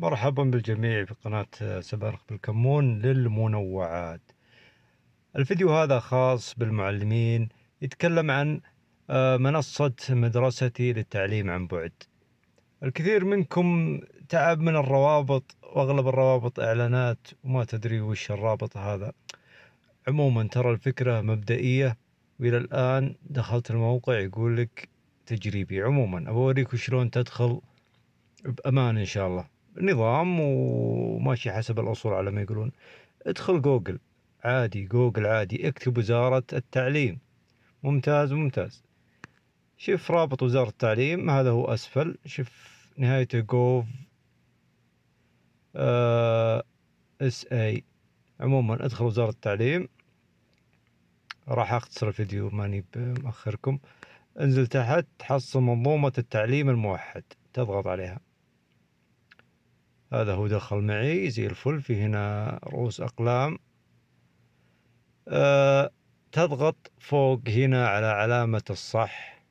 مرحبا بالجميع في قناة سبانخ بالكمون للمنوعات الفيديو هذا خاص بالمعلمين يتكلم عن آه، منصة مدرستي للتعليم عن بعد الكثير منكم تعب من الروابط واغلب الروابط اعلانات وما تدري وش الرابط هذا عموما ترى الفكرة مبدئية والى الان دخلت الموقع يقول لك تجريبي عموما ابوريك شلون تدخل بامان ان شاء الله نظام وماشي حسب الاصول على ما يقولون ادخل جوجل عادي جوجل عادي اكتب وزارة التعليم ممتاز ممتاز شوف رابط وزارة التعليم هذا هو اسفل شوف نهايته جوف اس اي عموما ادخل وزارة التعليم راح اختصر الفيديو ماني مأخركم انزل تحت تحصل منظومة التعليم الموحد تضغط عليها هذا هو دخل معي زي الفل في هنا رؤوس أقلام أه تضغط فوق هنا على علامة الصح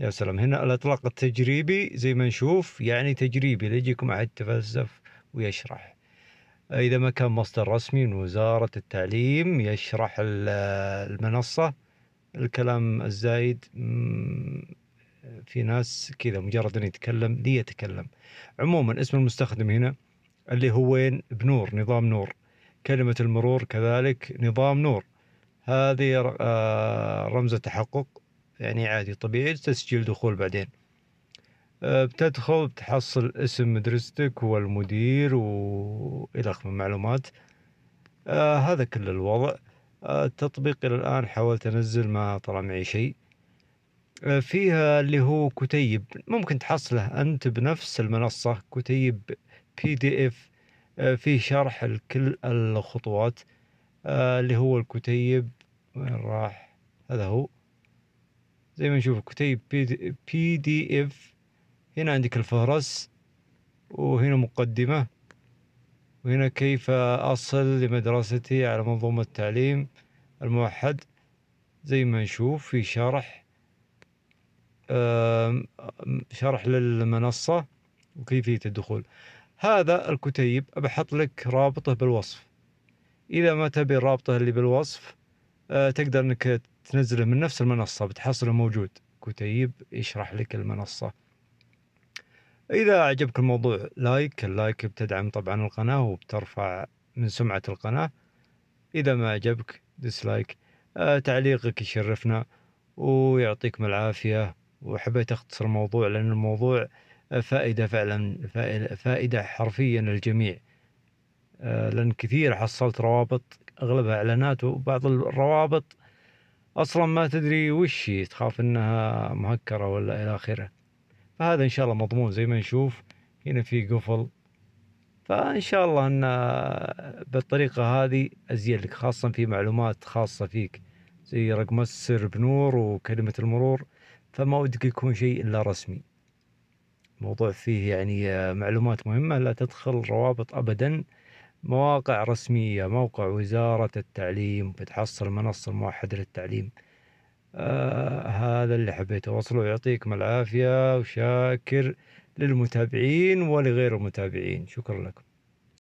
يا سلام هنا الإطلاق التجريبي زي ما نشوف يعني تجريبي لا يجيكم أحد يتفلسف ويشرح إذا ما كان مصدر رسمي من وزارة التعليم يشرح المنصة الكلام الزايد في ناس كذا مجرد انه يتكلم ليتكلم عموما اسم المستخدم هنا اللي هو وين بنور نظام نور كلمة المرور كذلك نظام نور هذه آه، رمز التحقق يعني عادي طبيعي تسجيل دخول بعدين آه، بتدخل تحصل اسم مدرستك والمدير وإلى آخره من المعلومات آه، هذا كل الوضع التطبيق إلى الآن حاولت أنزل ما طلع معي شيء آه، فيها اللي هو كتيب ممكن تحصله أنت بنفس المنصة كتيب بي دي إف آه، فيه شرح لكل الخطوات آه، اللي هو الكتيب وين راح هذا هو زي ما نشوف كتيب بي دي, بي دي إف هنا عندك الفهرس وهنا مقدمة وهنا كيف أصل لمدرستي على منظومة التعليم الموحد زي ما نشوف في شرح شرح للمنصة وكيفية الدخول هذا الكتيب بحط لك رابطه بالوصف إذا ما تبي الرابطة اللي بالوصف آه، تقدر إنك تنزله من نفس المنصة بتحصله موجود كتيب يشرح لك المنصة إذا أعجبك الموضوع لايك اللايك بتدعم طبعا القناة وبترفع من سمعة القناة إذا ما أعجبك ديسلايك آه، تعليقك يشرفنا ويعطيكم العافية وحبيت اختصر الموضوع لان الموضوع فائده فعلا فائده حرفيا للجميع آه، لان كثير حصلت روابط اغلبها اعلانات وبعض الروابط اصلا ما تدري وش هي تخاف انها مهكره ولا الى اخره فهذا ان شاء الله مضمون زي ما نشوف هنا في قفل فان شاء الله ان بالطريقه هذه ازين لك خاصه في معلومات خاصه فيك زي رقم السر بنور وكلمه المرور فما ودك يكون شيء إلا رسمي موضوع فيه يعني آه، معلومات مهمة لا تدخل روابط أبدا مواقع رسمية موقع وزارة التعليم بتحصل منصة موحدة للتعليم آه هذا اللي حبيت أوصله يعطيكم العافية وشاكر للمتابعين ولغير المتابعين شكرا لكم